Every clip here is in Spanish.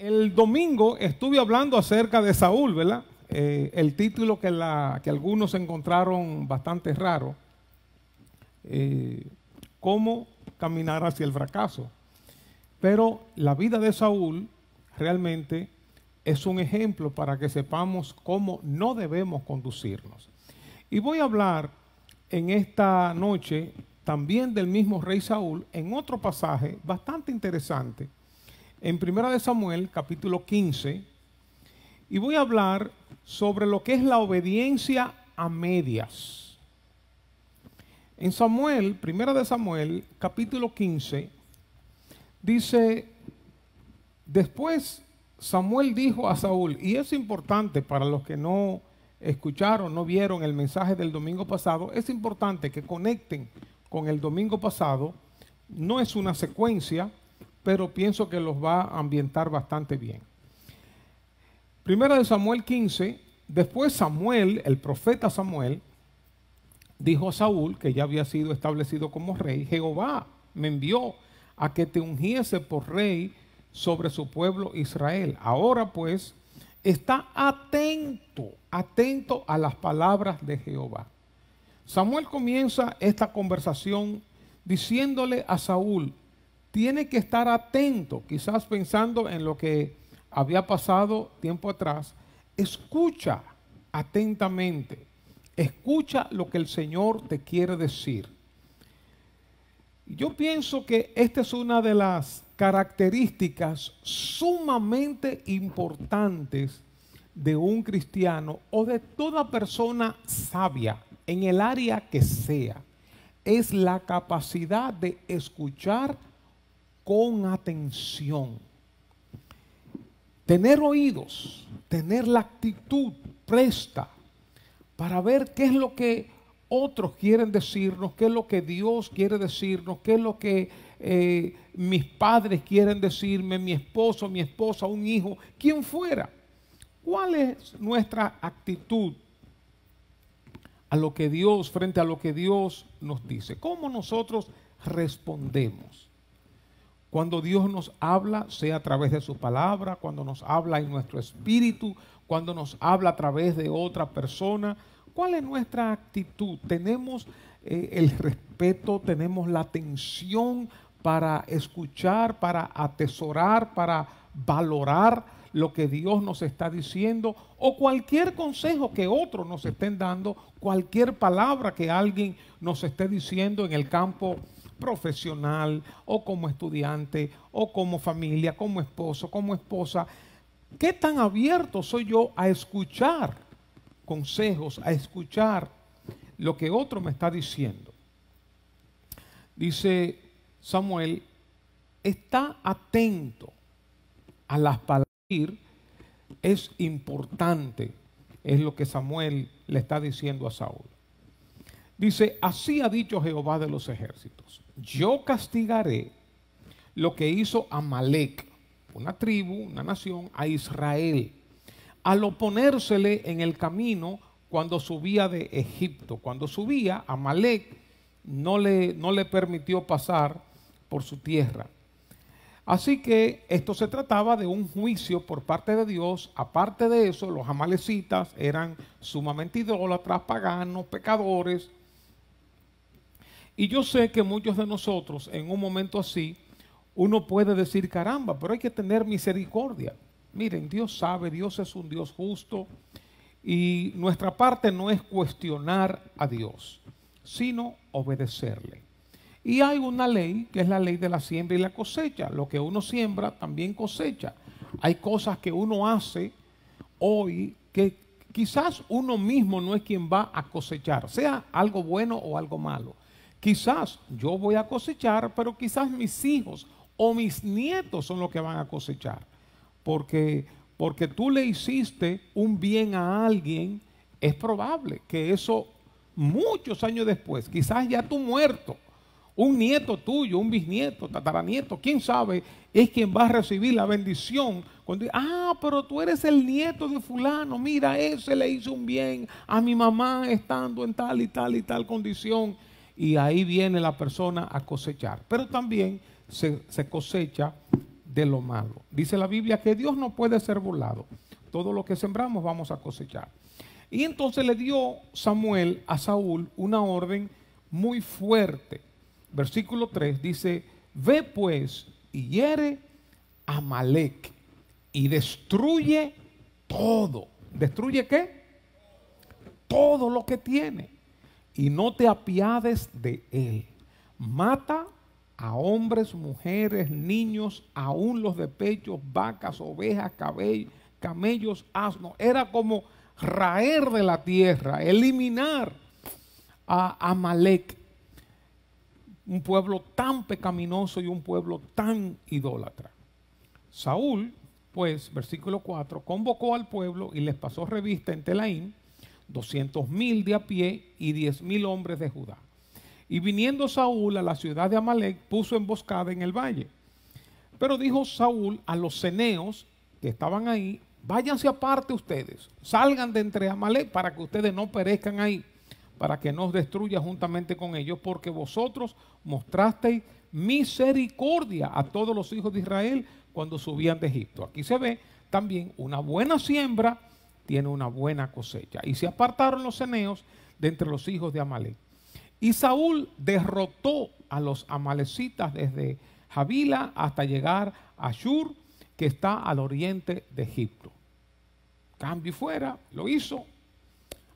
El domingo estuve hablando acerca de Saúl, ¿verdad? Eh, el título que, algunos encontraron bastante raro, eh, cómo caminar hacia el fracaso. Pero la vida de Saúl realmente es un ejemplo para que sepamos cómo no debemos conducirnos. Y voy a hablar en esta noche también del mismo rey Saúl en otro pasaje bastante interesante en 1 de Samuel, capítulo 15, y voy a hablar sobre lo que es la obediencia a medias. En Samuel, Primera de Samuel, capítulo 15, dice, después Samuel dijo a Saúl, y es importante para los que no escucharon, no vieron el mensaje del domingo pasado, es importante que conecten con el domingo pasado, no es una secuencia, pero pienso que los va a ambientar bastante bien. Primera de Samuel 15, después Samuel, el profeta Samuel, dijo a Saúl, que ya había sido establecido como rey, Jehová me envió a que te ungiese por rey sobre su pueblo Israel. Ahora pues, está atento, atento a las palabras de Jehová. Samuel comienza esta conversación diciéndole a Saúl, tiene que estar atento, quizás pensando en lo que había pasado tiempo atrás. Escucha atentamente, escucha lo que el Señor te quiere decir. Yo pienso que esta es una de las características sumamente importantes de un cristiano o de toda persona sabia en el área que sea. Es la capacidad de escuchar con atención. Tener oídos, tener la actitud presta para ver qué es lo que otros quieren decirnos, qué es lo que Dios quiere decirnos, qué es lo que eh, mis padres quieren decirme, mi esposo, mi esposa, un hijo, quien fuera. ¿Cuál es nuestra actitud a lo que Dios, frente a lo que Dios nos dice? ¿Cómo nosotros respondemos? Cuando Dios nos habla, sea a través de su palabra, cuando nos habla en nuestro espíritu, cuando nos habla a través de otra persona, ¿cuál es nuestra actitud? ¿Tenemos eh, el respeto, tenemos la atención para escuchar, para atesorar, para valorar lo que Dios nos está diciendo o cualquier consejo que otros nos estén dando, cualquier palabra que alguien nos esté diciendo en el campo profesional o como estudiante o como familia, como esposo, como esposa, ¿qué tan abierto soy yo a escuchar consejos, a escuchar lo que otro me está diciendo? Dice Samuel, está atento a las palabras. Es importante, es lo que Samuel le está diciendo a Saúl. Dice, así ha dicho Jehová de los ejércitos yo castigaré lo que hizo Amalek, una tribu, una nación, a Israel, al oponérsele en el camino cuando subía de Egipto. Cuando subía, Amalek no le, no le permitió pasar por su tierra. Así que esto se trataba de un juicio por parte de Dios. Aparte de eso, los amalecitas eran sumamente idólatras, paganos, pecadores, y yo sé que muchos de nosotros en un momento así, uno puede decir, caramba, pero hay que tener misericordia. Miren, Dios sabe, Dios es un Dios justo y nuestra parte no es cuestionar a Dios, sino obedecerle. Y hay una ley que es la ley de la siembra y la cosecha. Lo que uno siembra también cosecha. Hay cosas que uno hace hoy que quizás uno mismo no es quien va a cosechar, sea algo bueno o algo malo. Quizás yo voy a cosechar, pero quizás mis hijos o mis nietos son los que van a cosechar. Porque, porque tú le hiciste un bien a alguien, es probable que eso muchos años después, quizás ya tú muerto, un nieto tuyo, un bisnieto, tataranieto, quién sabe, es quien va a recibir la bendición. Cuando, ah, pero tú eres el nieto de fulano, mira, ese le hizo un bien a mi mamá estando en tal y tal y tal condición y ahí viene la persona a cosechar. Pero también se, cosecha de lo malo. Dice la Biblia que Dios no puede ser burlado. Todo lo que sembramos vamos a cosechar. Y entonces le dio Samuel a Saúl una orden muy fuerte. Versículo 3 dice, ve pues y hiere a Malek y destruye todo. ¿Destruye qué? Todo lo que tiene y no te apiades de él. Mata a hombres, mujeres, niños, aún los de pecho, vacas, ovejas, camellos, asnos. Era como raer de la tierra, eliminar a Amalek, un pueblo tan pecaminoso y un pueblo tan idólatra. Saúl, pues, versículo 4, convocó al pueblo y les pasó revista en Telaín 200 mil de a pie y 10 mil hombres de Judá. Y viniendo Saúl a la ciudad de Amalek, puso emboscada en el valle. Pero dijo Saúl a los ceneos que estaban ahí, váyanse aparte ustedes, salgan de entre Amalek para que ustedes no perezcan ahí, para que no os destruya juntamente con ellos, porque vosotros mostrasteis misericordia a todos los hijos de Israel cuando subían de Egipto. Aquí se ve también una buena siembra tiene una buena cosecha. Y se apartaron los eneos de entre los hijos de Amalek. Y Saúl derrotó a los amalecitas desde Jabila hasta llegar a Shur, que está al oriente de Egipto. Cambio y fuera, lo hizo.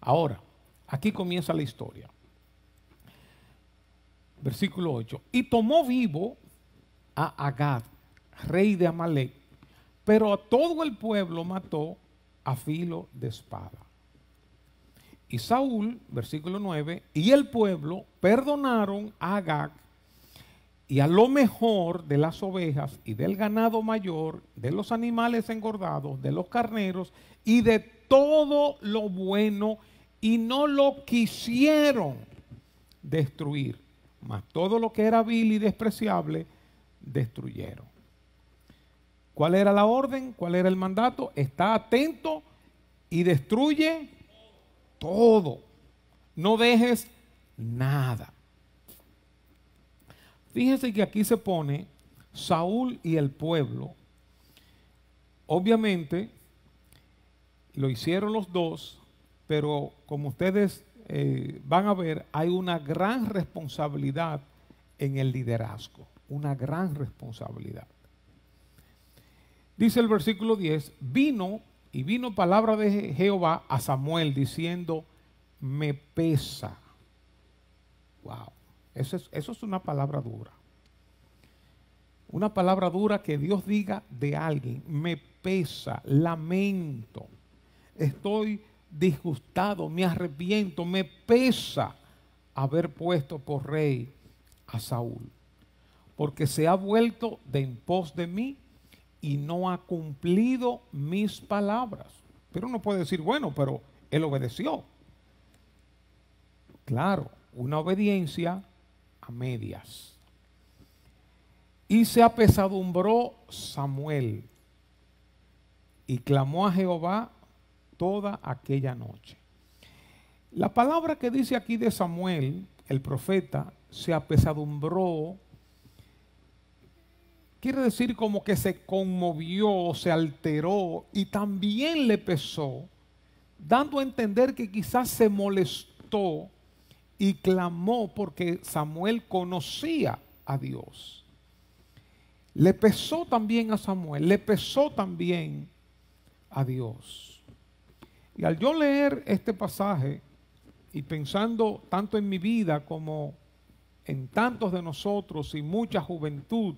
Ahora, aquí comienza la historia. Versículo 8. Y tomó vivo a Agad, rey de Amalek, pero a todo el pueblo mató a filo de espada. Y Saúl, versículo 9, y el pueblo perdonaron a Agag y a lo mejor de las ovejas y del ganado mayor, de los animales engordados, de los carneros y de todo lo bueno, y no lo quisieron destruir, mas todo lo que era vil y despreciable, destruyeron. ¿Cuál era la orden? ¿Cuál era el mandato? Está atento y destruye todo. No dejes nada. Fíjense que aquí se pone Saúl y el pueblo. Obviamente lo hicieron los dos, pero como ustedes eh, van a ver, hay una gran responsabilidad en el liderazgo, una gran responsabilidad. Dice el versículo 10, vino y vino palabra de Jehová a Samuel diciendo, me pesa. Wow, eso es, eso es una palabra dura. Una palabra dura que Dios diga de alguien, me pesa, lamento, estoy disgustado, me arrepiento, me pesa haber puesto por rey a Saúl, porque se ha vuelto de en pos de mí y no ha cumplido mis palabras. Pero uno puede decir, bueno, pero él obedeció. Claro, una obediencia a medias. Y se apesadumbró Samuel y clamó a Jehová toda aquella noche. La palabra que dice aquí de Samuel, el profeta, se apesadumbró Quiere decir como que se conmovió, se alteró y también le pesó, dando a entender que quizás se molestó y clamó porque Samuel conocía a Dios. Le pesó también a Samuel, le pesó también a Dios. Y al yo leer este pasaje y pensando tanto en mi vida como en tantos de nosotros y mucha juventud,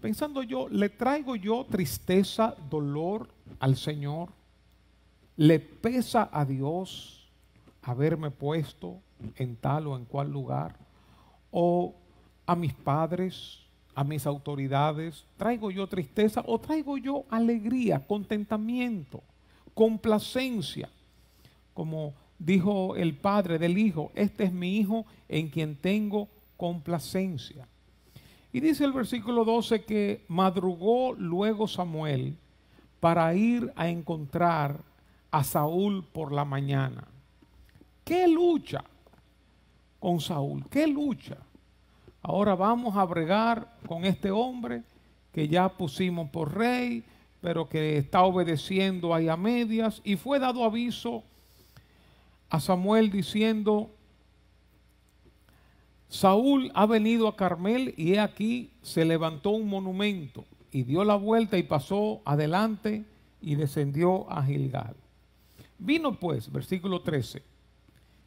pensando yo, ¿le traigo yo tristeza, dolor al Señor? ¿Le pesa a Dios haberme puesto en tal o en cual lugar? ¿O a mis padres, a mis autoridades? ¿Traigo yo tristeza o traigo yo alegría, contentamiento, complacencia? Como dijo el padre del hijo, este es mi hijo en quien tengo complacencia. Y dice el versículo 12 que madrugó luego Samuel para ir a encontrar a Saúl por la mañana. ¿Qué lucha con Saúl? ¿Qué lucha? Ahora vamos a bregar con este hombre que ya pusimos por rey, pero que está obedeciendo ahí a medias. Y fue dado aviso a Samuel diciendo, Saúl ha venido a Carmel y he aquí se levantó un monumento y dio la vuelta y pasó adelante y descendió a Gilgal. Vino pues, versículo 13,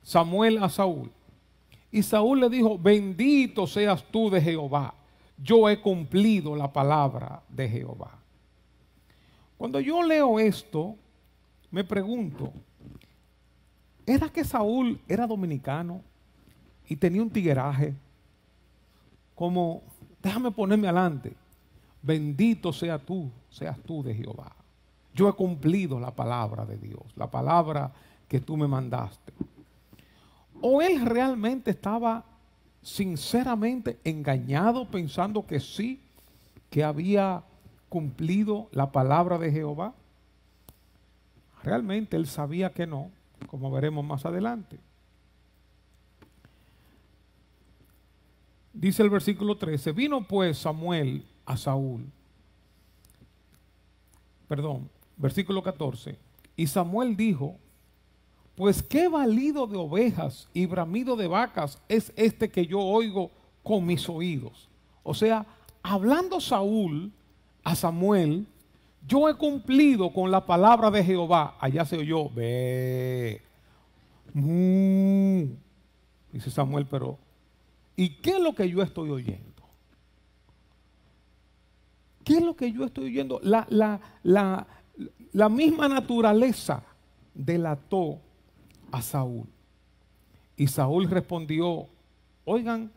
Samuel a Saúl. Y Saúl le dijo, bendito seas tú de Jehová, yo he cumplido la palabra de Jehová. Cuando yo leo esto, me pregunto, ¿era que Saúl era dominicano? y tenía un tigueraje. Como, déjame ponerme adelante. Bendito sea tú, seas tú de Jehová. Yo he cumplido la palabra de Dios, la palabra que tú me mandaste. O él realmente estaba sinceramente engañado pensando que sí, que había cumplido la palabra de Jehová. Realmente él sabía que no, como veremos más adelante. Dice el versículo 13, vino pues Samuel a Saúl. Perdón, versículo 14. Y Samuel dijo, pues qué valido de ovejas y bramido de vacas es este que yo oigo con mis oídos. O sea, hablando Saúl a Samuel, yo he cumplido con la palabra de Jehová. Allá se oyó, ve. Dice Samuel, pero ¿Y qué es lo que yo estoy oyendo? ¿Qué es lo que yo estoy oyendo? La, misma naturaleza delató a Saúl. Y Saúl respondió, oigan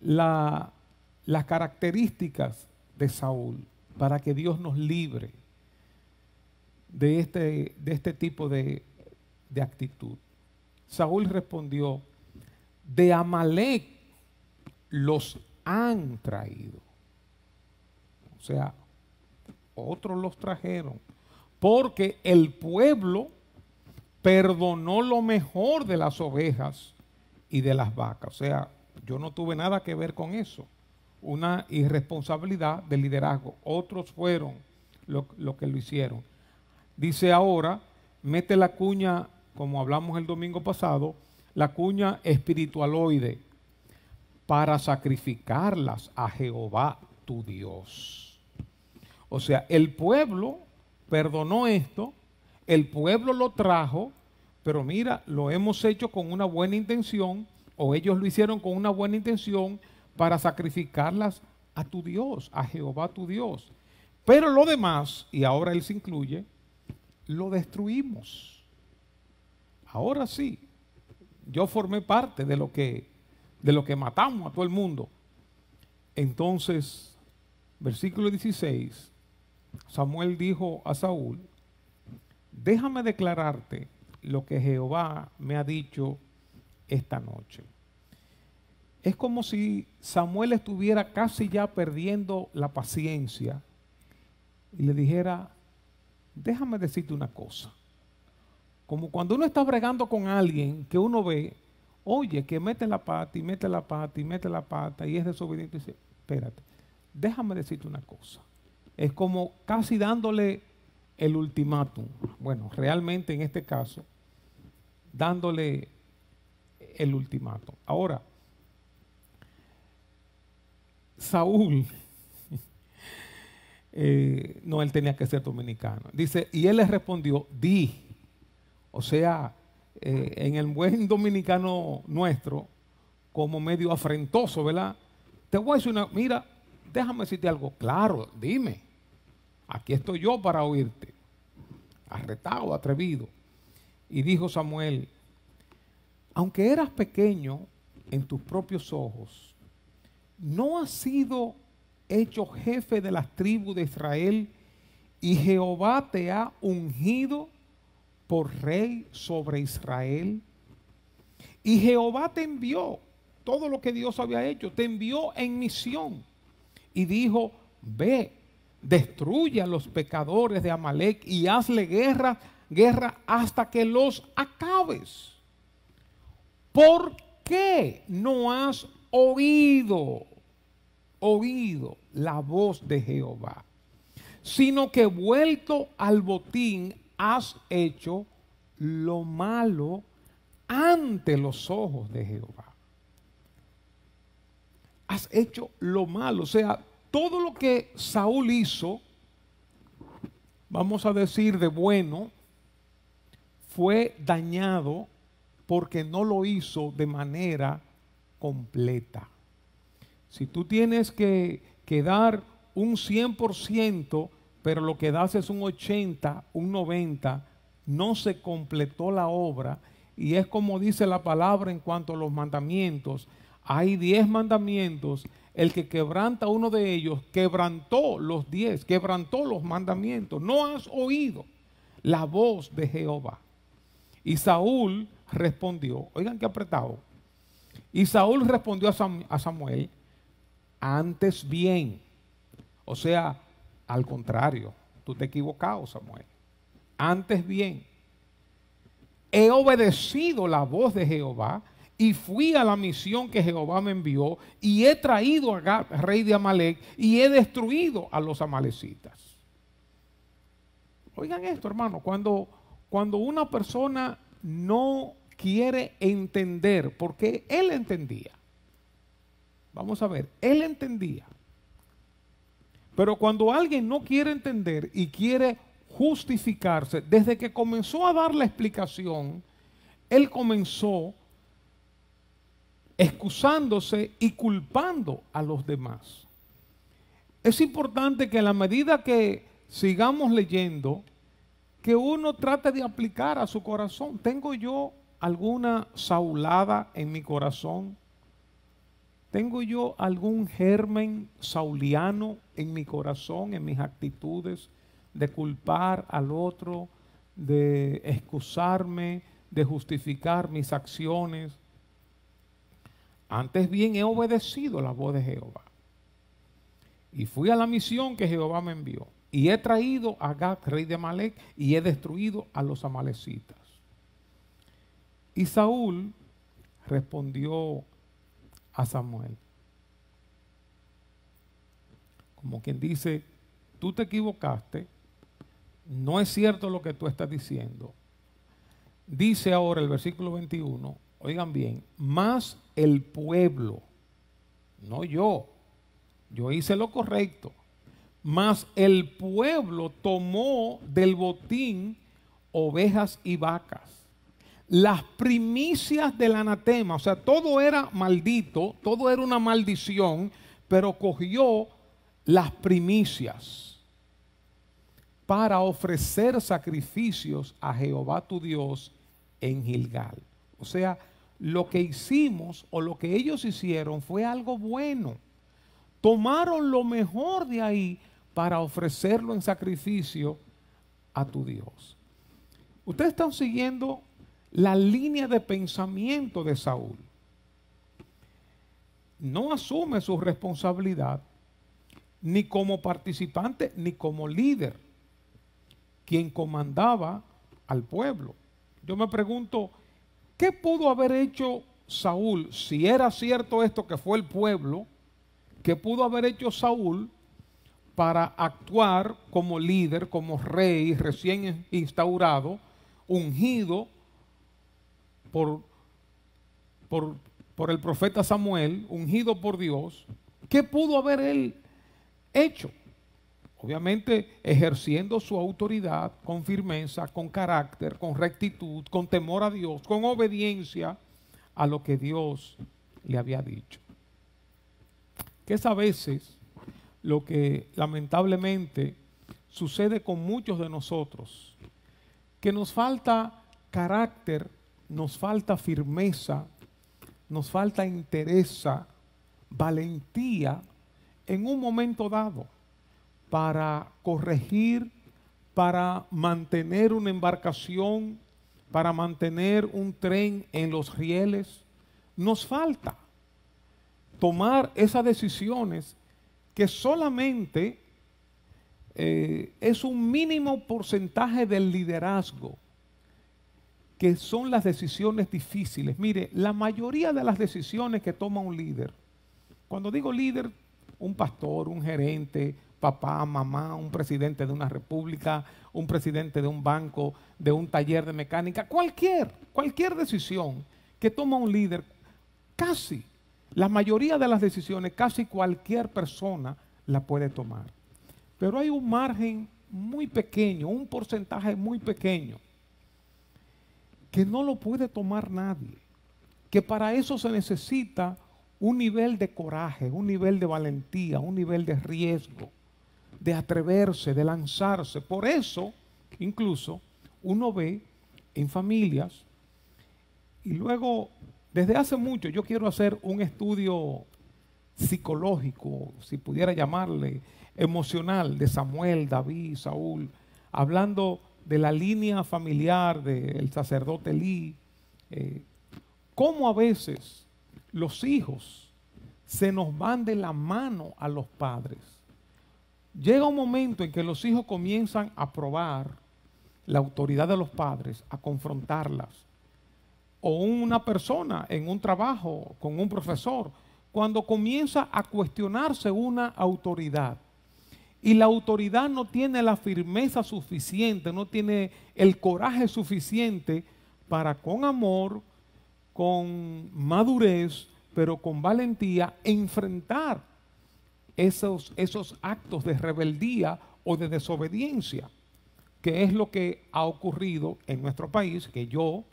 las características de Saúl para que Dios nos libre de este, de este tipo de, de actitud. Saúl respondió, de Amalek los han traído. O sea, otros los trajeron. Porque el pueblo perdonó lo mejor de las ovejas y de las vacas. O sea, yo no tuve nada que ver con eso. Una irresponsabilidad de liderazgo. Otros fueron lo, que lo hicieron. Dice ahora, mete la cuña, como hablamos el domingo pasado, la cuña espiritualoide para sacrificarlas a Jehová tu Dios. O sea, el pueblo perdonó esto, el pueblo lo trajo, pero mira, lo hemos hecho con una buena intención, o ellos lo hicieron con una buena intención para sacrificarlas a tu Dios, a Jehová tu Dios. Pero lo demás, y ahora él se incluye, lo destruimos. Ahora sí, yo formé parte de lo que de lo que matamos a todo el mundo. Entonces, versículo 16, Samuel dijo a Saúl, déjame declararte lo que Jehová me ha dicho esta noche. Es como si Samuel estuviera casi ya perdiendo la paciencia y le dijera, déjame decirte una cosa. Como cuando uno está bregando con alguien que uno ve Oye, que mete la pata y mete la pata y mete la pata y es desobediente. Y dice, espérate, déjame decirte una cosa. Es como casi dándole el ultimátum. Bueno, realmente en este caso, dándole el ultimátum. Ahora, Saúl, eh, no, él tenía que ser dominicano. Dice, y él le respondió, di. O sea, eh, en el buen dominicano nuestro como medio afrentoso, ¿verdad? Te voy a decir una, mira, déjame decirte algo, claro, dime, aquí estoy yo para oírte, arretado, atrevido. Y dijo Samuel, aunque eras pequeño en tus propios ojos, no has sido hecho jefe de las tribus de Israel y Jehová te ha ungido por rey sobre Israel. Y Jehová te envió todo lo que Dios había hecho, te envió en misión y dijo, ve, destruye a los pecadores de Amalek y hazle guerra, guerra hasta que los acabes. ¿Por qué no has oído, oído la voz de Jehová? Sino que vuelto al botín has hecho lo malo ante los ojos de Jehová. Has hecho lo malo. O sea, todo lo que Saúl hizo, vamos a decir de bueno, fue dañado porque no lo hizo de manera completa. Si tú tienes que, dar un 100% pero lo que das es un 80, un 90, no se completó la obra. Y es como dice la palabra en cuanto a los mandamientos. Hay 10 mandamientos. El que quebranta uno de ellos, quebrantó los 10, quebrantó los mandamientos. No has oído la voz de Jehová. Y Saúl respondió, oigan qué apretado. Y Saúl respondió a, a Samuel, antes bien. O sea, al contrario, tú te equivocado, Samuel. Antes bien, he obedecido la voz de Jehová y fui a la misión que Jehová me envió y he traído al rey de Amalek y he destruido a los amalecitas. Oigan esto, hermano, cuando, cuando una persona no quiere entender, porque él entendía, vamos a ver, él entendía pero cuando alguien no quiere entender y quiere justificarse, desde que comenzó a dar la explicación, él comenzó excusándose y culpando a los demás. Es importante que a la medida que sigamos leyendo, que uno trate de aplicar a su corazón. ¿Tengo yo alguna saulada en mi corazón? ¿Tengo yo algún germen sauliano en mi corazón, en mis actitudes, de culpar al otro, de excusarme, de justificar mis acciones? Antes bien he obedecido la voz de Jehová. Y fui a la misión que Jehová me envió. Y he traído a Gad, rey de Amalek, y he destruido a los amalecitas. Y Saúl respondió a Samuel. Como quien dice, tú te equivocaste, no es cierto lo que tú estás diciendo. Dice ahora el versículo 21, oigan bien, más el pueblo, no yo, yo hice lo correcto, más el pueblo tomó del botín ovejas y vacas las primicias del anatema. O sea, todo era maldito, todo era una maldición, pero cogió las primicias para ofrecer sacrificios a Jehová tu Dios en Gilgal. O sea, lo que hicimos o lo que ellos hicieron fue algo bueno. Tomaron lo mejor de ahí para ofrecerlo en sacrificio a tu Dios. Ustedes están siguiendo la línea de pensamiento de Saúl. No asume su responsabilidad ni como participante ni como líder, quien comandaba al pueblo. Yo me pregunto, ¿qué pudo haber hecho Saúl si era cierto esto que fue el pueblo? ¿Qué pudo haber hecho Saúl para actuar como líder, como rey recién instaurado, ungido? por, por, el profeta Samuel, ungido por Dios, ¿qué pudo haber él hecho? Obviamente ejerciendo su autoridad con firmeza, con carácter, con rectitud, con temor a Dios, con obediencia a lo que Dios le había dicho. Que es a veces lo que lamentablemente sucede con muchos de nosotros, que nos falta carácter nos falta firmeza, nos falta interés, valentía en un momento dado para corregir, para mantener una embarcación, para mantener un tren en los rieles. Nos falta tomar esas decisiones que solamente eh, es un mínimo porcentaje del liderazgo que son las decisiones difíciles. Mire, la mayoría de las decisiones que toma un líder, cuando digo líder, un pastor, un gerente, papá, mamá, un presidente de una república, un presidente de un banco, de un taller de mecánica, cualquier, cualquier decisión que toma un líder, casi, la mayoría de las decisiones, casi cualquier persona la puede tomar. Pero hay un margen muy pequeño, un porcentaje muy pequeño que no lo puede tomar nadie, que para eso se necesita un nivel de coraje, un nivel de valentía, un nivel de riesgo, de atreverse, de lanzarse. Por eso, incluso, uno ve en familias, y luego, desde hace mucho yo quiero hacer un estudio psicológico, si pudiera llamarle, emocional, de Samuel, David, Saúl, hablando de la línea familiar del sacerdote Lee, eh, cómo a veces los hijos se nos van de la mano a los padres. Llega un momento en que los hijos comienzan a probar la autoridad de los padres, a confrontarlas. O una persona en un trabajo, con un profesor, cuando comienza a cuestionarse una autoridad. Y la autoridad no tiene la firmeza suficiente, no tiene el coraje suficiente para con amor, con madurez, pero con valentía, enfrentar esos, esos actos de rebeldía o de desobediencia, que es lo que ha ocurrido en nuestro país, que yo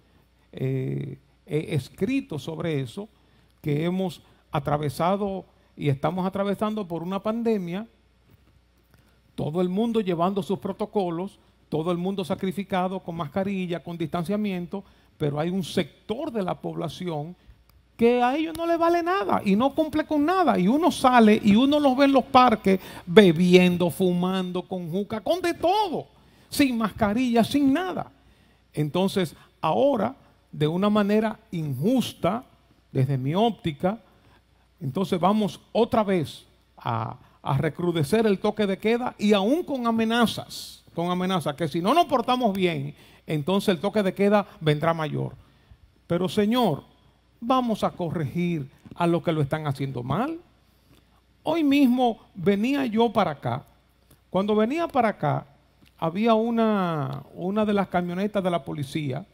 eh, he escrito sobre eso, que hemos atravesado y estamos atravesando por una pandemia todo el mundo llevando sus protocolos, todo el mundo sacrificado con mascarilla, con distanciamiento, pero hay un sector de la población que a ellos no le vale nada y no cumple con nada. Y uno sale y uno los ve en los parques bebiendo, fumando, con juca, con de todo, sin mascarilla, sin nada. Entonces, ahora, de una manera injusta, desde mi óptica, entonces vamos otra vez a a recrudecer el toque de queda y aún con amenazas, con amenazas, que si no nos portamos bien, entonces el toque de queda vendrá mayor. Pero Señor, vamos a corregir a los que lo están haciendo mal. Hoy mismo venía yo para acá. Cuando venía para acá, había una, una de las camionetas de la policía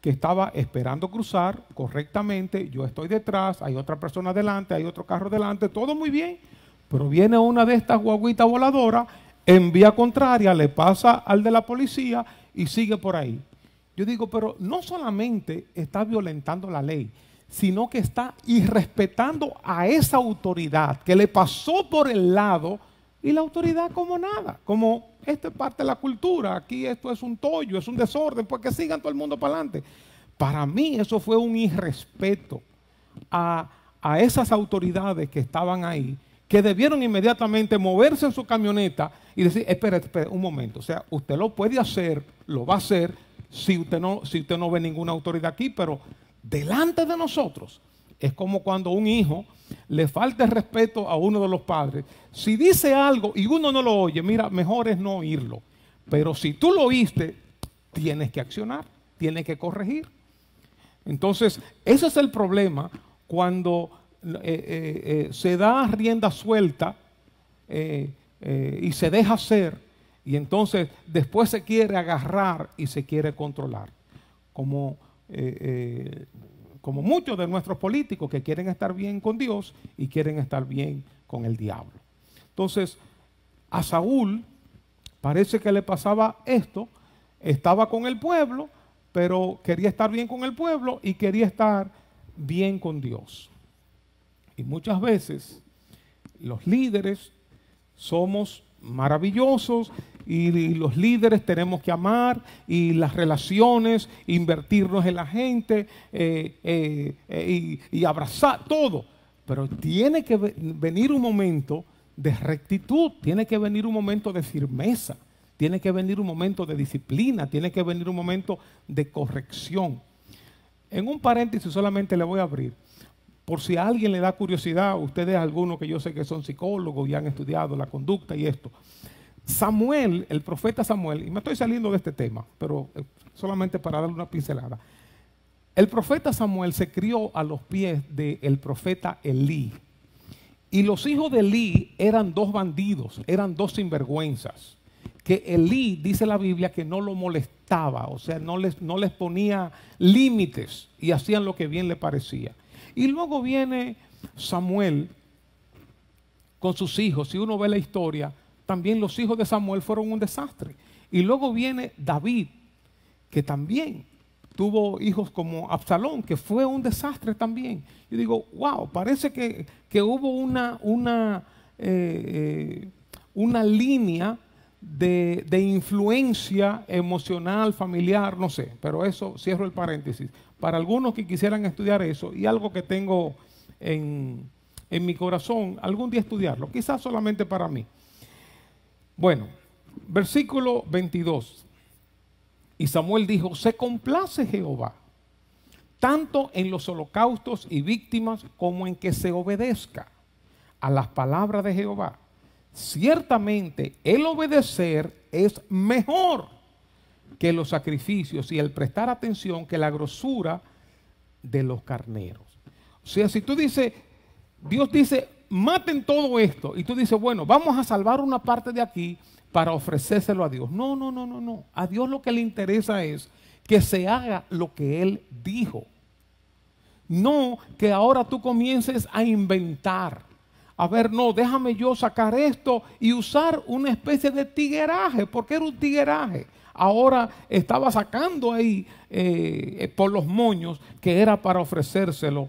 que estaba esperando cruzar correctamente. Yo estoy detrás, hay otra persona delante, hay otro carro delante, todo muy bien. Pero viene una de estas guaguitas voladoras, en vía contraria, le pasa al de la policía y sigue por ahí. Yo digo, pero no solamente está violentando la ley, sino que está irrespetando a esa autoridad que le pasó por el lado y la autoridad como nada, como esto es parte de la cultura, aquí esto es un tollo, es un desorden, pues que sigan todo el mundo para adelante. Para mí eso fue un irrespeto a, a esas autoridades que estaban ahí que debieron inmediatamente moverse en su camioneta y decir, espera, espera, un momento, o sea, usted lo puede hacer, lo va a hacer, si usted no, si usted no ve ninguna autoridad aquí, pero delante de nosotros. Es como cuando un hijo le falta el respeto a uno de los padres. Si dice algo y uno no lo oye, mira, mejor es no oírlo. Pero si tú lo oíste, tienes que accionar, tienes que corregir. Entonces, ese es el problema cuando eh, eh, eh, se da rienda suelta y se deja hacer, y entonces después se quiere agarrar y se quiere controlar, como, como muchos de nuestros políticos que quieren estar bien con Dios y quieren estar bien con el diablo. Entonces, a Saúl parece que le pasaba esto, estaba con el pueblo, pero quería estar bien con el pueblo y quería estar bien con Dios. Y muchas veces los líderes somos maravillosos y los líderes tenemos que amar y las relaciones, invertirnos en la gente eh, eh, eh, y, abrazar todo. Pero tiene que venir un momento de rectitud, tiene que venir un momento de firmeza, tiene que venir un momento de disciplina, tiene que venir un momento de corrección. En un paréntesis solamente le voy a abrir. Por si a alguien le da curiosidad, ustedes algunos que yo sé que son psicólogos y han estudiado la conducta y esto. Samuel, el profeta Samuel, y me estoy saliendo de este tema, pero eh, solamente para darle una pincelada. El profeta Samuel se crió a los pies del profeta Elí. Y los hijos de Elí eran dos bandidos, eran dos sinvergüenzas. Que Elí, dice la Biblia, que no lo molestaba, o sea, no les, no les ponía límites y hacían lo que bien le parecía. Y luego viene Samuel con sus hijos. Si uno ve la historia, también los hijos de Samuel fueron un desastre. Y luego viene David, que también tuvo hijos como Absalón, que fue un desastre también. Yo digo, wow, parece que, hubo una, una, eh, eh, una línea de, influencia emocional, familiar, no sé, pero eso cierro el paréntesis. Para algunos que quisieran estudiar eso y algo que tengo en, en mi corazón, algún día estudiarlo, quizás solamente para mí. Bueno, versículo 22. Y Samuel dijo, se complace Jehová, tanto en los holocaustos y víctimas como en que se obedezca a las palabras de Jehová Ciertamente el obedecer es mejor que los sacrificios y el prestar atención que la grosura de los carneros. O sea, si tú dices, Dios dice, maten todo esto, y tú dices, bueno, vamos a salvar una parte de aquí para ofrecérselo a Dios. No, no, no, no, no. A Dios lo que le interesa es que se haga lo que Él dijo. No que ahora tú comiences a inventar a ver, no, déjame yo sacar esto y usar una especie de tigueraje, porque era un tigueraje. Ahora estaba sacando ahí eh, por los moños que era para ofrecérselo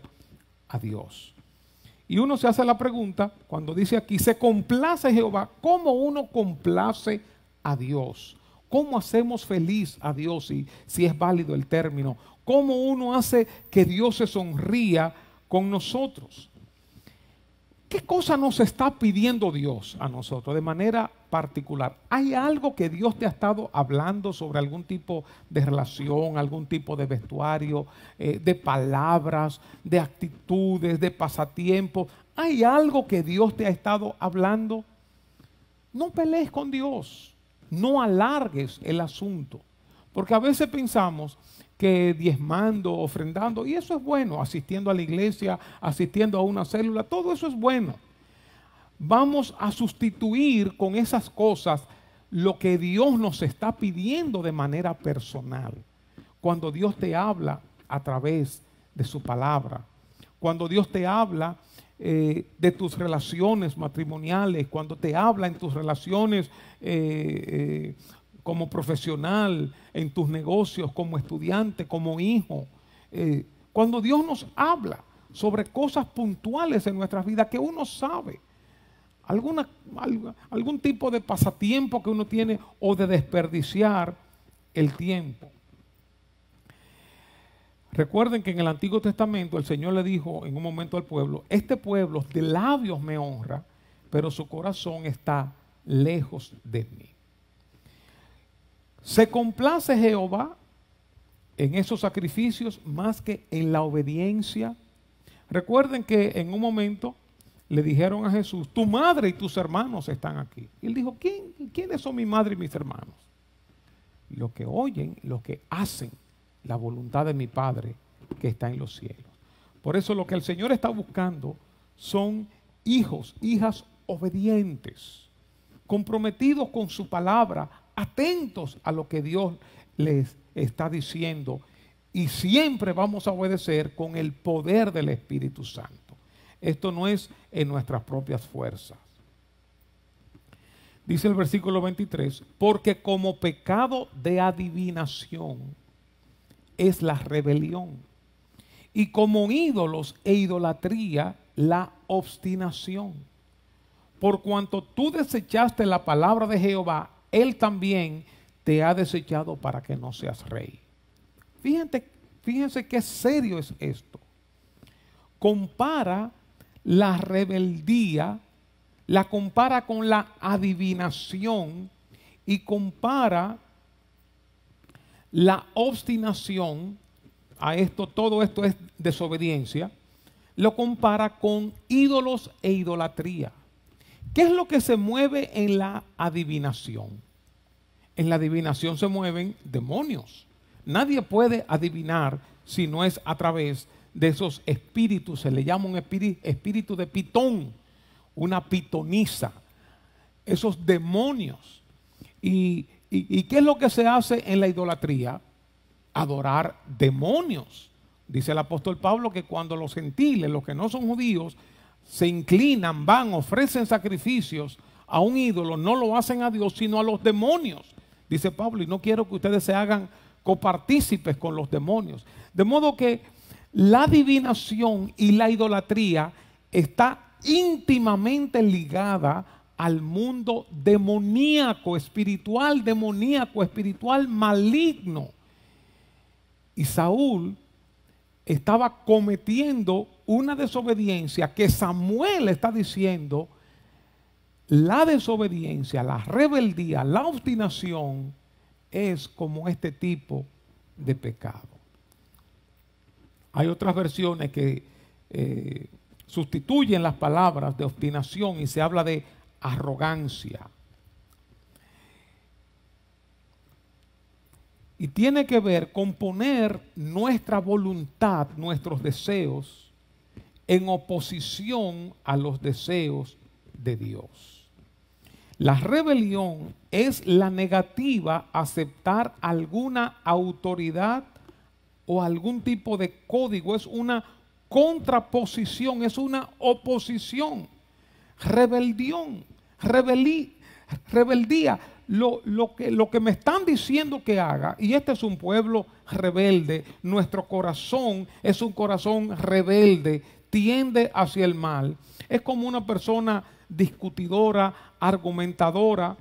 a Dios. Y uno se hace la pregunta cuando dice aquí, se complace Jehová, ¿cómo uno complace a Dios? ¿Cómo hacemos feliz a Dios, si, si es válido el término? ¿Cómo uno hace que Dios se sonría con nosotros? ¿Qué cosa nos está pidiendo Dios a nosotros de manera particular? ¿Hay algo que Dios te ha estado hablando sobre algún tipo de relación, algún tipo de vestuario, eh, de palabras, de actitudes, de pasatiempos? ¿Hay algo que Dios te ha estado hablando? No pelees con Dios, no alargues el asunto, porque a veces pensamos que diezmando, ofrendando, y eso es bueno, asistiendo a la iglesia, asistiendo a una célula, todo eso es bueno. Vamos a sustituir con esas cosas lo que Dios nos está pidiendo de manera personal. Cuando Dios te habla a través de su palabra, cuando Dios te habla eh, de tus relaciones matrimoniales, cuando te habla en tus relaciones eh, eh, como profesional, en tus negocios, como estudiante, como hijo. Eh, cuando Dios nos habla sobre cosas puntuales en nuestras vidas que uno sabe, algún tipo de pasatiempo que uno tiene o de desperdiciar el tiempo. Recuerden que en el Antiguo Testamento el Señor le dijo en un momento al pueblo, este pueblo de labios me honra, pero su corazón está lejos de mí. Se complace Jehová en esos sacrificios más que en la obediencia. Recuerden que en un momento le dijeron a Jesús, tu madre y tus hermanos están aquí. Y él dijo, ¿Quién, ¿quiénes son mi madre y mis hermanos? Los que oyen, los que hacen la voluntad de mi Padre que está en los cielos. Por eso lo que el Señor está buscando son hijos, hijas obedientes, comprometidos con su palabra, atentos a lo que Dios les está diciendo y siempre vamos a obedecer con el poder del Espíritu Santo. Esto no es en nuestras propias fuerzas. Dice el versículo 23, porque como pecado de adivinación es la rebelión y como ídolos e idolatría la obstinación. Por cuanto tú desechaste la palabra de Jehová él también te ha desechado para que no seas rey. Fíjense, fíjense qué serio es esto. Compara la rebeldía, la compara con la adivinación y compara la obstinación, a esto, todo esto es desobediencia, lo compara con ídolos e idolatría. ¿Qué es lo que se mueve en la adivinación? En la adivinación se mueven demonios. Nadie puede adivinar si no es a través de esos espíritus. Se le llama un espíritu de pitón, una pitoniza. Esos demonios. ¿Y, y qué es lo que se hace en la idolatría? Adorar demonios. Dice el apóstol Pablo que cuando los gentiles, los que no son judíos, se inclinan, van, ofrecen sacrificios a un ídolo, no lo hacen a Dios, sino a los demonios. Dice Pablo, y no quiero que ustedes se hagan copartícipes con los demonios. De modo que la divinación y la idolatría está íntimamente ligada al mundo demoníaco, espiritual, demoníaco, espiritual, maligno. Y Saúl estaba cometiendo una desobediencia que Samuel está diciendo, la desobediencia, la rebeldía, la obstinación es como este tipo de pecado. Hay otras versiones que eh, sustituyen las palabras de obstinación y se habla de arrogancia. Y tiene que ver con poner nuestra voluntad, nuestros deseos, en oposición a los deseos de Dios. La rebelión es la negativa a aceptar alguna autoridad o algún tipo de código, es una contraposición, es una oposición, rebelión, rebelí, rebeldía, lo, que, lo que me están diciendo que haga, y este es un pueblo rebelde, nuestro corazón es un corazón rebelde, tiende hacia el mal, es como una persona discutidora, argumentadora.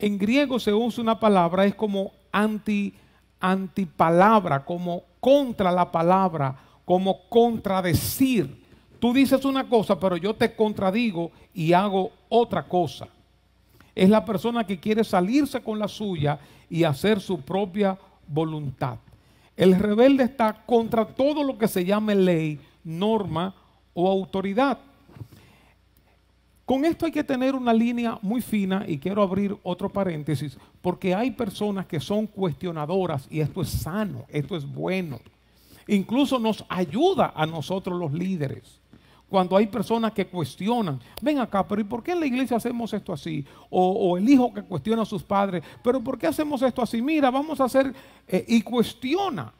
En griego se usa una palabra, es como anti, antipalabra, como contra la palabra, como contradecir. Tú dices una cosa, pero yo te contradigo y hago otra cosa. Es la persona que quiere salirse con la suya y hacer su propia voluntad. El rebelde está contra todo lo que se llame ley, norma o autoridad. Con esto hay que tener una línea muy fina y quiero abrir otro paréntesis porque hay personas que son cuestionadoras y esto es sano, esto es bueno. Incluso nos ayuda a nosotros los líderes. Cuando hay personas que cuestionan, ven acá, pero ¿y por qué en la iglesia hacemos esto así? O, el hijo que cuestiona a sus padres, pero ¿por qué hacemos esto así? Mira, vamos a hacer eh, y cuestiona.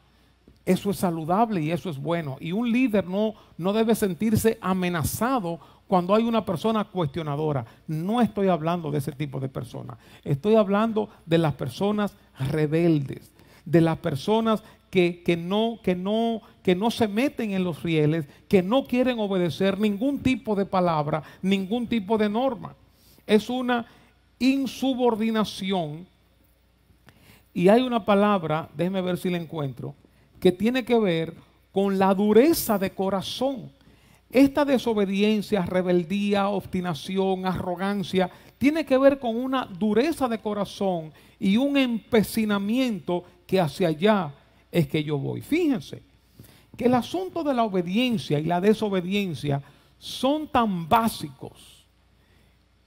Eso es saludable y eso es bueno. Y un líder no, no debe sentirse amenazado cuando hay una persona cuestionadora. No estoy hablando de ese tipo de personas. Estoy hablando de las personas rebeldes, de las personas que, no, que, no, que no se meten en los fieles, que no quieren obedecer ningún tipo de palabra, ningún tipo de norma. Es una insubordinación. Y hay una palabra, déjeme ver si la encuentro, que tiene que ver con la dureza de corazón. Esta desobediencia, rebeldía, obstinación, arrogancia, tiene que ver con una dureza de corazón y un empecinamiento que hacia allá es que yo voy. Fíjense que el asunto de la obediencia y la desobediencia son tan básicos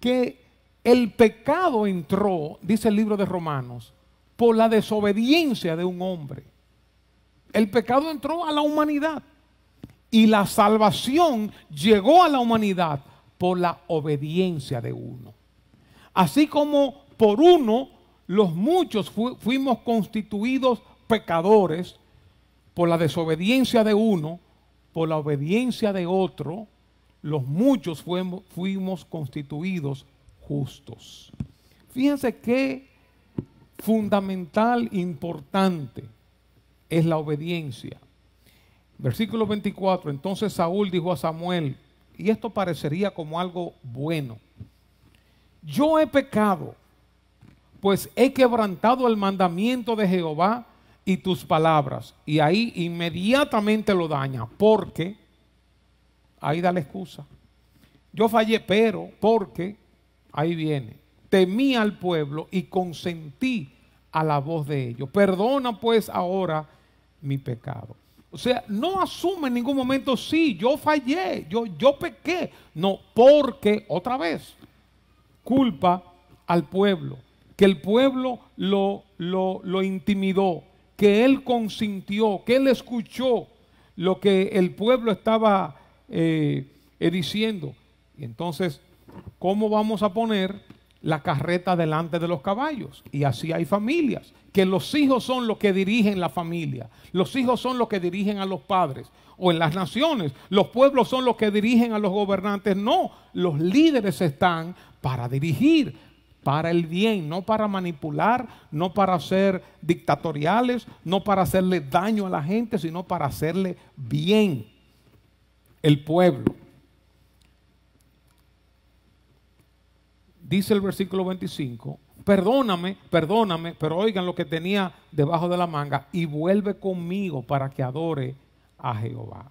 que el pecado entró, dice el libro de Romanos, por la desobediencia de un hombre. El pecado entró a la humanidad y la salvación llegó a la humanidad por la obediencia de uno. Así como por uno los muchos fuimos constituidos pecadores por la desobediencia de uno, por la obediencia de otro, los muchos fuimos constituidos justos. Fíjense qué fundamental, importante es la obediencia. Versículo 24, entonces Saúl dijo a Samuel, y esto parecería como algo bueno, yo he pecado, pues he quebrantado el mandamiento de Jehová y tus palabras. Y ahí inmediatamente lo daña, porque, ahí da la excusa, yo fallé, pero, porque, ahí viene, temí al pueblo y consentí a la voz de ellos. Perdona pues ahora mi pecado. O sea, no asume en ningún momento, sí, yo fallé, yo, yo pequé. No, porque, otra vez, culpa al pueblo, que el pueblo lo, lo, intimidó, que él consintió, que él escuchó lo que el pueblo estaba eh, eh, diciendo. Y entonces, ¿cómo vamos a poner la carreta delante de los caballos. Y así hay familias, que los hijos son los que dirigen la familia, los hijos son los que dirigen a los padres o en las naciones, los pueblos son los que dirigen a los gobernantes, no, los líderes están para dirigir, para el bien, no para manipular, no para ser dictatoriales, no para hacerle daño a la gente, sino para hacerle bien el pueblo. dice el versículo 25, perdóname, perdóname, pero oigan lo que tenía debajo de la manga y vuelve conmigo para que adore a Jehová.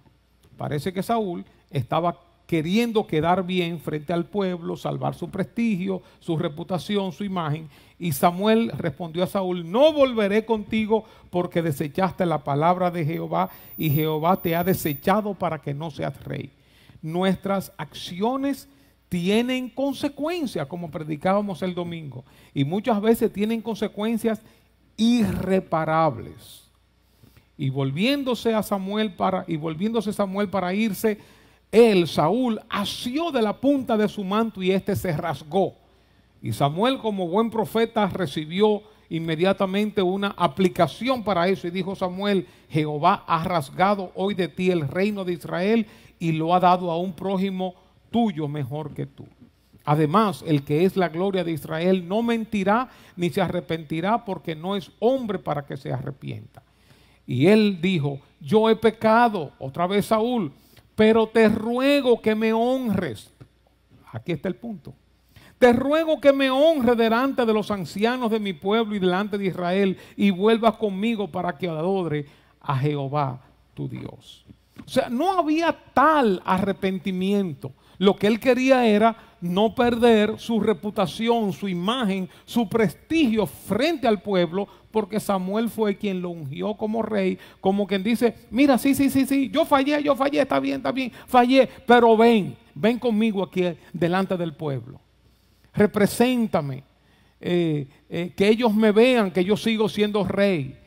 Parece que Saúl estaba queriendo quedar bien frente al pueblo, salvar su prestigio, su reputación, su imagen. Y Samuel respondió a Saúl, no volveré contigo porque desechaste la palabra de Jehová y Jehová te ha desechado para que no seas rey. Nuestras acciones tienen consecuencias, como predicábamos el domingo, y muchas veces tienen consecuencias irreparables. Y volviéndose a Samuel para y volviéndose Samuel para irse, él Saúl asió de la punta de su manto y éste se rasgó. Y Samuel como buen profeta recibió inmediatamente una aplicación para eso y dijo Samuel, Jehová ha rasgado hoy de ti el reino de Israel y lo ha dado a un prójimo tuyo mejor que tú. Además, el que es la gloria de Israel no mentirá ni se arrepentirá porque no es hombre para que se arrepienta. Y él dijo, yo he pecado, otra vez Saúl, pero te ruego que me honres. Aquí está el punto. Te ruego que me honres delante de los ancianos de mi pueblo y delante de Israel y vuelvas conmigo para que adore a Jehová tu Dios. O sea, no había tal arrepentimiento. Lo que él quería era no perder su reputación, su imagen, su prestigio frente al pueblo, porque Samuel fue quien lo ungió como rey, como quien dice, mira, sí, sí, sí, sí, yo fallé, yo fallé, está bien, está bien, fallé, pero ven, ven conmigo aquí delante del pueblo, represéntame, eh, eh, que ellos me vean que yo sigo siendo rey,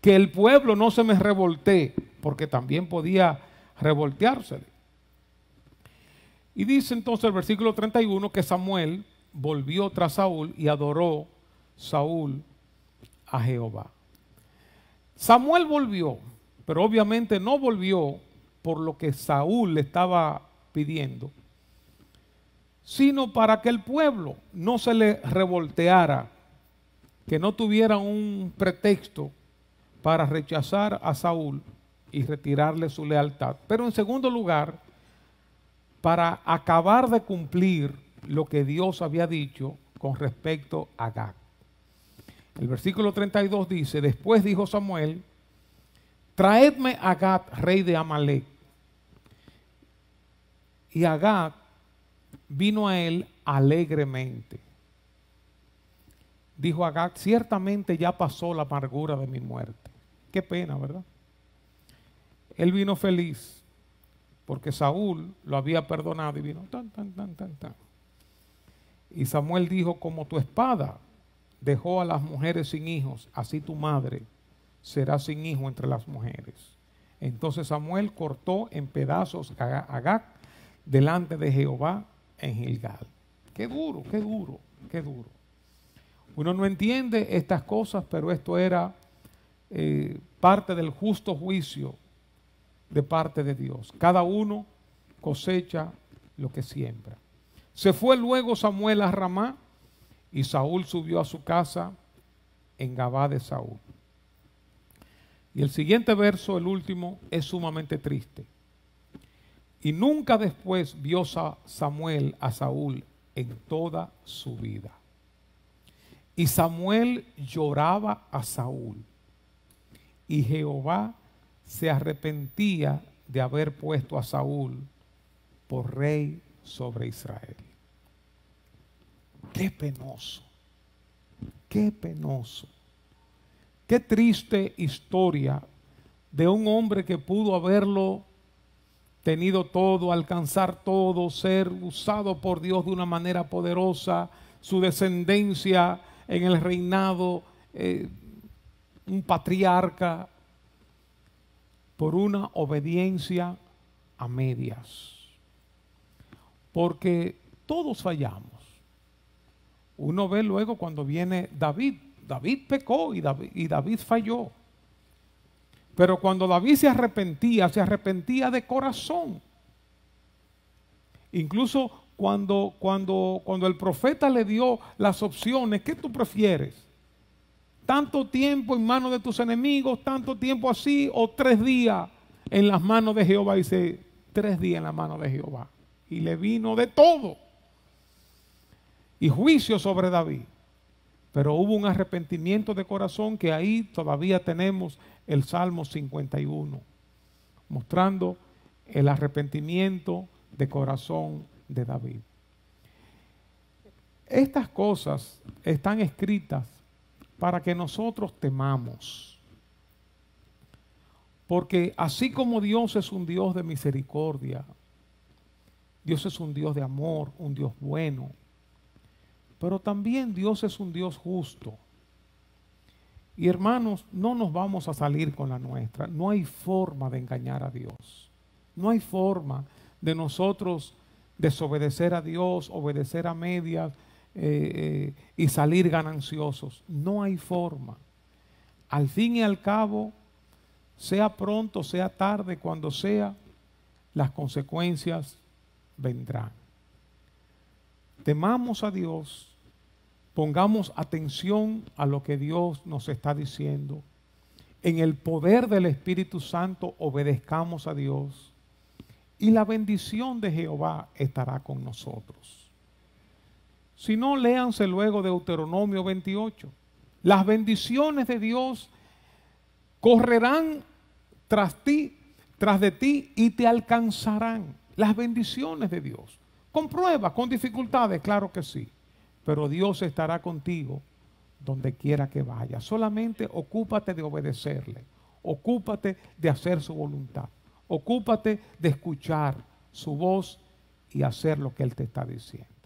que el pueblo no se me revolte, porque también podía revoltearse. Y dice entonces el versículo 31 que Samuel volvió tras Saúl y adoró Saúl a Jehová. Samuel volvió, pero obviamente no volvió por lo que Saúl le estaba pidiendo, sino para que el pueblo no se le revolteara, que no tuviera un pretexto para rechazar a Saúl y retirarle su lealtad. Pero en segundo lugar, para acabar de cumplir lo que Dios había dicho con respecto a Gad. El versículo 32 dice, después dijo Samuel, traedme a Gad, rey de Amalek. Y Agat vino a él alegremente. Dijo Agat ciertamente ya pasó la amargura de mi muerte. Qué pena, ¿verdad? Él vino feliz porque Saúl lo había perdonado y vino tan, tan, tan, tan, tan. Y Samuel dijo, como tu espada dejó a las mujeres sin hijos, así tu madre será sin hijo entre las mujeres. Entonces Samuel cortó en pedazos a Agag delante de Jehová en Gilgal. Qué duro, qué duro, qué duro. Uno no entiende estas cosas, pero esto era eh, parte del justo juicio de parte de Dios. Cada uno cosecha lo que siembra. Se fue luego Samuel a Ramá y Saúl subió a su casa en Gabá de Saúl. Y el siguiente verso, el último, es sumamente triste. Y nunca después vio Samuel a Saúl en toda su vida. Y Samuel lloraba a Saúl. Y Jehová se arrepentía de haber puesto a Saúl por rey sobre Israel. Qué penoso, qué penoso, qué triste historia de un hombre que pudo haberlo tenido todo, alcanzar todo, ser usado por Dios de una manera poderosa, su descendencia en el reinado, eh, un patriarca, por una obediencia a medias. Porque todos fallamos. Uno ve luego cuando viene David, David pecó y David, y David falló. Pero cuando David se arrepentía, se arrepentía de corazón. Incluso cuando, cuando, cuando el profeta le dio las opciones, ¿qué tú prefieres? tanto tiempo en manos de tus enemigos, tanto tiempo así, o tres días en las manos de Jehová. Dice, tres días en las manos de Jehová. Y le vino de todo. Y juicio sobre David. Pero hubo un arrepentimiento de corazón que ahí todavía tenemos el Salmo 51, mostrando el arrepentimiento de corazón de David. Estas cosas están escritas para que nosotros temamos. Porque así como Dios es un Dios de misericordia, Dios es un Dios de amor, un Dios bueno, pero también Dios es un Dios justo. Y hermanos, no nos vamos a salir con la nuestra. No hay forma de engañar a Dios. No hay forma de nosotros desobedecer a Dios, obedecer a medias, eh, eh, y salir gananciosos. No hay forma. Al fin y al cabo, sea pronto, sea tarde, cuando sea, las consecuencias vendrán. Temamos a Dios, pongamos atención a lo que Dios nos está diciendo. En el poder del Espíritu Santo obedezcamos a Dios y la bendición de Jehová estará con nosotros. Si no, léanse luego Deuteronomio 28. Las bendiciones de Dios correrán tras ti, tras de ti y te alcanzarán. Las bendiciones de Dios. Con pruebas, con dificultades, claro que sí. Pero Dios estará contigo donde quiera que vaya. Solamente ocúpate de obedecerle. Ocúpate de hacer su voluntad. Ocúpate de escuchar su voz y hacer lo que Él te está diciendo.